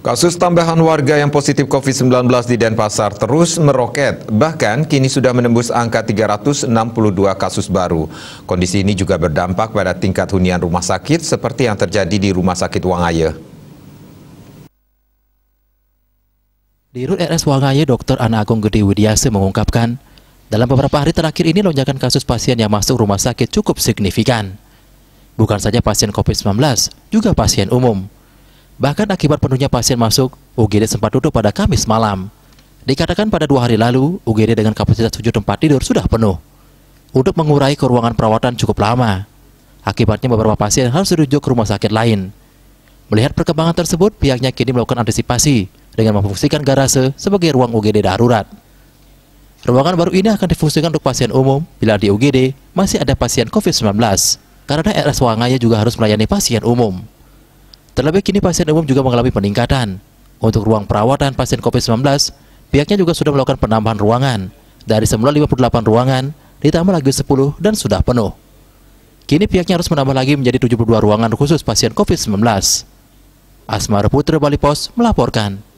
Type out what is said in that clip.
Kasus tambahan warga yang positif COVID-19 di Denpasar terus meroket, bahkan kini sudah menembus angka 362 kasus baru. Kondisi ini juga berdampak pada tingkat hunian rumah sakit seperti yang terjadi di Rumah Sakit Wangaya. Di Dirut RS Wangaya Dr. Ana Agung Gede Widiasa mengungkapkan, dalam beberapa hari terakhir ini lonjakan kasus pasien yang masuk rumah sakit cukup signifikan. Bukan saja pasien COVID-19, juga pasien umum. Bahkan akibat penuhnya pasien masuk, UGD sempat tutup pada Kamis malam. Dikatakan pada dua hari lalu, UGD dengan kapasitas tujuh tempat tidur sudah penuh. Untuk mengurai ke ruangan perawatan cukup lama. Akibatnya beberapa pasien harus dirujuk ke rumah sakit lain. Melihat perkembangan tersebut, pihaknya kini melakukan antisipasi dengan memfungsikan garase sebagai ruang UGD darurat. Ruangan baru ini akan difungsikan untuk pasien umum bila di UGD masih ada pasien COVID-19 karena RS Wangaya juga harus melayani pasien umum. Terlebih kini pasien umum juga mengalami peningkatan. Untuk ruang perawatan pasien COVID-19, pihaknya juga sudah melakukan penambahan ruangan. Dari semula 58 ruangan, ditambah lagi 10 dan sudah penuh. Kini pihaknya harus menambah lagi menjadi 72 ruangan khusus pasien COVID-19. Asmar Putra Bali Pos melaporkan.